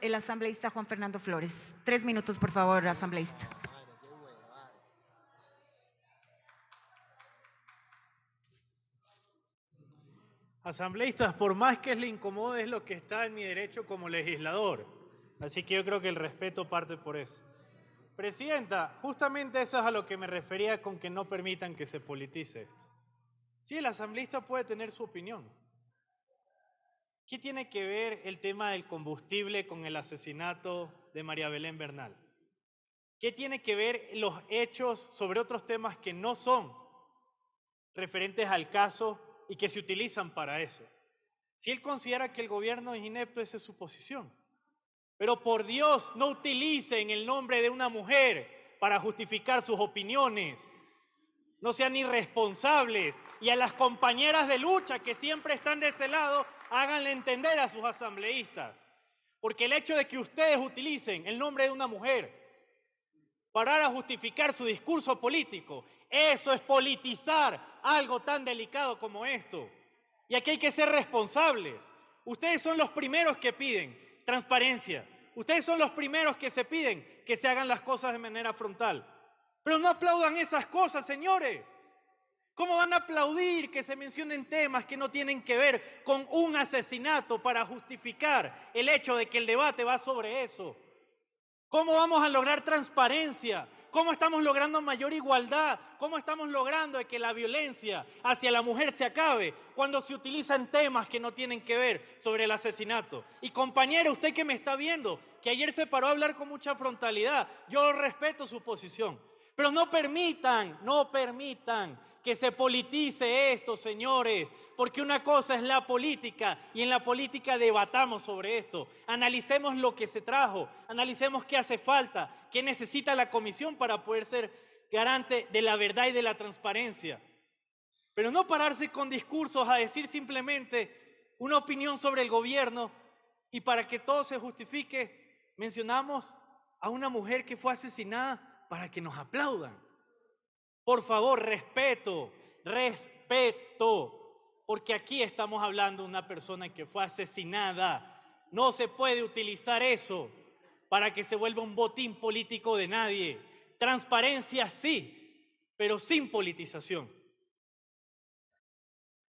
el asambleísta Juan Fernando Flores. Tres minutos, por favor, asambleísta. Asambleístas, por más que le incomode, es lo que está en mi derecho como legislador. Así que yo creo que el respeto parte por eso. Presidenta, justamente eso es a lo que me refería con que no permitan que se politice esto. Sí, el asambleísta puede tener su opinión, ¿Qué tiene que ver el tema del combustible con el asesinato de María Belén Bernal? ¿Qué tiene que ver los hechos sobre otros temas que no son referentes al caso y que se utilizan para eso? Si él considera que el gobierno es inepto, esa es su posición. Pero por Dios, no utilicen el nombre de una mujer para justificar sus opiniones, no sean irresponsables y a las compañeras de lucha que siempre están de ese lado, háganle entender a sus asambleístas. Porque el hecho de que ustedes utilicen el nombre de una mujer para justificar su discurso político, eso es politizar algo tan delicado como esto. Y aquí hay que ser responsables. Ustedes son los primeros que piden transparencia. Ustedes son los primeros que se piden que se hagan las cosas de manera frontal. Pero no aplaudan esas cosas, señores. ¿Cómo van a aplaudir que se mencionen temas que no tienen que ver con un asesinato para justificar el hecho de que el debate va sobre eso? ¿Cómo vamos a lograr transparencia? ¿Cómo estamos logrando mayor igualdad? ¿Cómo estamos logrando que la violencia hacia la mujer se acabe cuando se utilizan temas que no tienen que ver sobre el asesinato? Y compañero, usted que me está viendo, que ayer se paró a hablar con mucha frontalidad, yo respeto su posición. Pero no permitan, no permitan que se politice esto, señores, porque una cosa es la política y en la política debatamos sobre esto. Analicemos lo que se trajo, analicemos qué hace falta, qué necesita la comisión para poder ser garante de la verdad y de la transparencia. Pero no pararse con discursos a decir simplemente una opinión sobre el gobierno y para que todo se justifique, mencionamos a una mujer que fue asesinada para que nos aplaudan. Por favor, respeto, respeto, porque aquí estamos hablando de una persona que fue asesinada. No se puede utilizar eso para que se vuelva un botín político de nadie. Transparencia sí, pero sin politización.